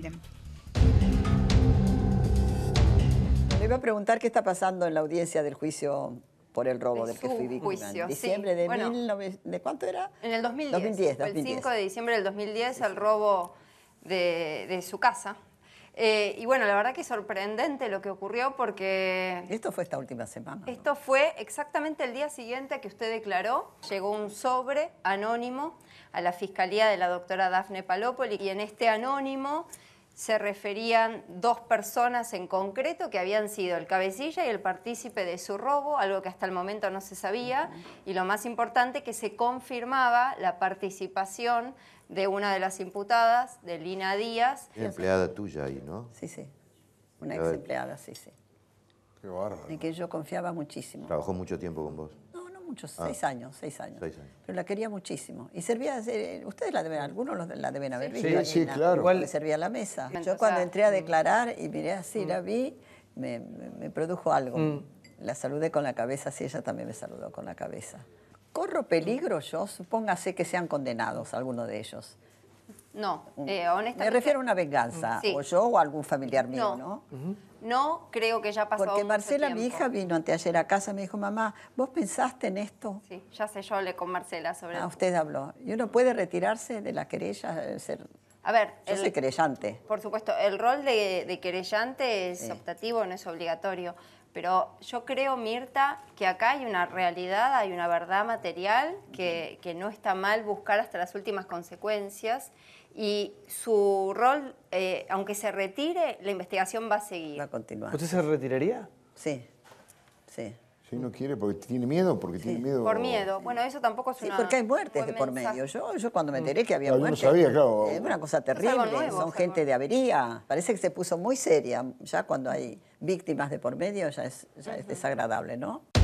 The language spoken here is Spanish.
Miren. Le iba a preguntar qué está pasando en la audiencia del juicio por el robo de del que fui víctima. En diciembre sí. de, mil, ¿De cuánto era? En el 2010. 2010, 2010. El 5 de diciembre del 2010, el robo de, de su casa, eh, y bueno, la verdad que es sorprendente lo que ocurrió porque... Esto fue esta última semana. Esto fue exactamente el día siguiente que usted declaró. Llegó un sobre anónimo a la Fiscalía de la doctora Dafne Palopoli y en este anónimo se referían dos personas en concreto que habían sido el cabecilla y el partícipe de su robo, algo que hasta el momento no se sabía, y lo más importante que se confirmaba la participación de una de las imputadas, de Lina Díaz. Empleada tuya ahí, ¿no? Sí, sí. Una ex empleada, sí, sí. Qué bárbaro. De que yo confiaba muchísimo. Trabajó mucho tiempo con vos muchos, ah, seis años, seis años. Pero la quería muchísimo. Y servía, ustedes la deben, algunos la deben haber visto. Sí, sí, claro. Igual servía la mesa. Yo cuando entré a mm. declarar y miré así, ah, la mm. vi, me, produjo algo. Mm. La saludé con la cabeza, sí, ella también me saludó con la cabeza. ¿Corro peligro yo? Supóngase que sean condenados algunos de ellos. No, mm. eh, honestamente... Me refiero a una venganza, mm, o yo o algún familiar mío, ¿no? ¿no? creo que ya pasó Porque Marcela, mi hija, vino anteayer a casa y me dijo, mamá, ¿vos pensaste en esto? Sí, ya sé, yo hablé con Marcela sobre Ah, usted habló. ¿Y uno puede retirarse de la querella? Ser... A ver... Yo el... querellante. Por supuesto, el rol de, querellante es optativo, no es obligatorio. Pero yo creo, Mirta, que acá hay una realidad, hay una verdad material, que, no está mal buscar hasta las últimas consecuencias y su rol, eh, aunque se retire, la investigación va a seguir. Va a continuar. ¿Usted se retiraría? Sí, sí. Si no quiere, porque tiene miedo, porque tiene miedo. Por miedo. Bueno, eso tampoco es una. Sí, porque hay muertes de por medio. Yo, yo cuando me enteré que había muertes. Es una cosa terrible. Son gente de avería. Parece que se puso muy seria. Ya cuando hay víctimas de por medio, ya es, ya es desagradable, ¿no?